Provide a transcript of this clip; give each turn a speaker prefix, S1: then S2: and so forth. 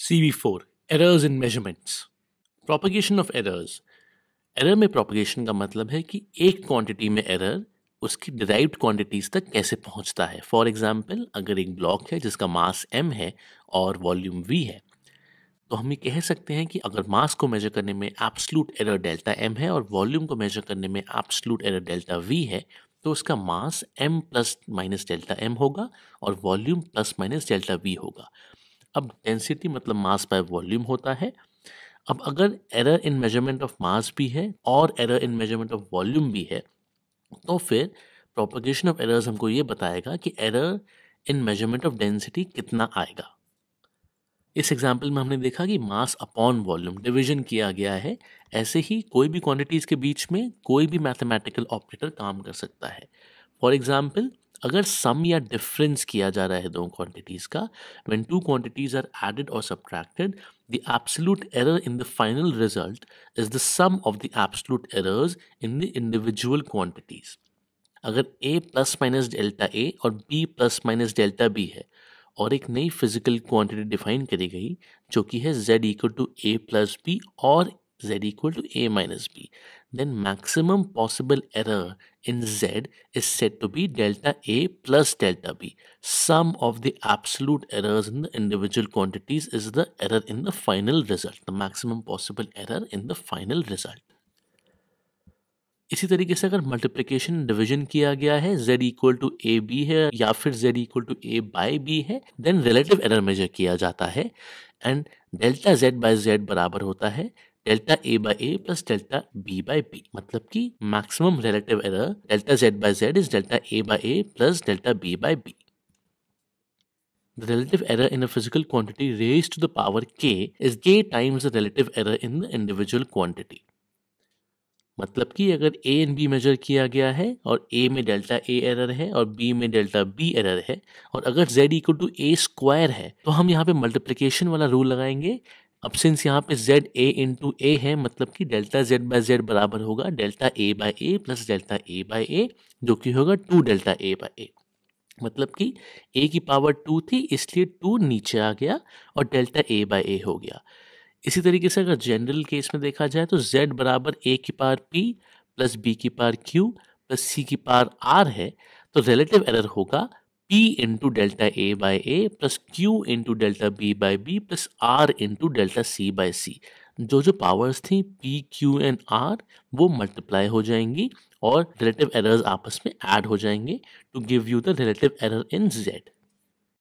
S1: CV4 Errors in Measurements Propagation of Errors error में propagation का मतलब है कि एक क्वांटिटी में एरर उसकी डिराइव्ड क्वांटिटीज तक कैसे पहुंचता है फॉर एग्जांपल अगर एक ब्लॉक है जिसका मास एम है और वॉल्यूम वी है तो हम ये कह सकते हैं कि अगर मास को मेजर करने में एब्सलूट एरर डेल्टा एम है और वॉल्यूम को मेजर करने में एब्सलूट एरर डेल्टा वी है तो उसका mass M plus minus delta M होगा और volume plus minus delta V होगा अब डेंसिटी मतलब मास बाय वॉल्यूम होता है अब अगर error in measurement of mass भी है और error in measurement of volume भी है तो फिर प्रोपोगेशन ऑफ एरर्स हमको ये बताएगा कि error in measurement of density कितना आएगा इस एग्जाम्पल में हमने देखा कि मास अपॉन वॉल्यूम डिवीजन किया गया है ऐसे ही कोई भी क्वांटिटीज़ के बीच में कोई भी मैथमेटिकल ऑपरेटर काम कर सकता है फॉर एग्जाम्पल अगर सम या डिफरेंस किया जा रहा है दो क्वांटिटीज़ का when two quantities are added और subtracted the absolute error in the final result is the sum of the absolute errors in the individual quantities अगर A plus minus delta A और B plus minus delta B है और एक नई physical quantity define करी गई जो कि है Z equal to A plus B और z equal to a minus b, then maximum possible error in z is said to be delta a plus delta b. Sum of the absolute errors in the individual quantities is the error in the final result, the maximum possible error in the final result. इसी तरीके से अगर multiplication division किया गया है z equal to A B है या फिर z equal to A by B है देन रिलेटिव एरर मेजर किया जाता है and delta z by z बराबर होता है delta A by A plus delta B by B मतलब कि maximum relative error delta Z by Z is delta A by A plus delta B by B The relative error in a physical quantity raised to the power k is k times the relative error in the individual quantity. मतलब कि अगर A and B major किया गया है और ए में delta A error है और बी में डेल्टा बी एरर है और अगर Z equal to A square है तो हम यहाँ पे मल्टीप्लिकेशन वाला रूल लगाएंगे अब सिंस यहाँ पे जेड ए इंटू ए है मतलब कि डेल्टा जेड बाय जेड बराबर होगा delta A by A plus delta A by A जो कि होगा two delta A by A मतलब कि ए की पावर टू थी इसलिए टू नीचे आ गया और डेल्टा ए बाय ए हो गया इसी तरीके से अगर जनरल केस में देखा जाए तो जेड बराबर ए की पावर पी प्लस बी की पावर क्यू प्लस सी की पावर आर है तो रिलेटिव एरर होगा P into delta A by A plus Q into delta B by B plus R into delta C by C जो जो powers थी P, Q and R वो multiply हो जाएंगी और रिलेटिव एरर्स आपस में ऐड हो जाएंगे to give you the relative error in Z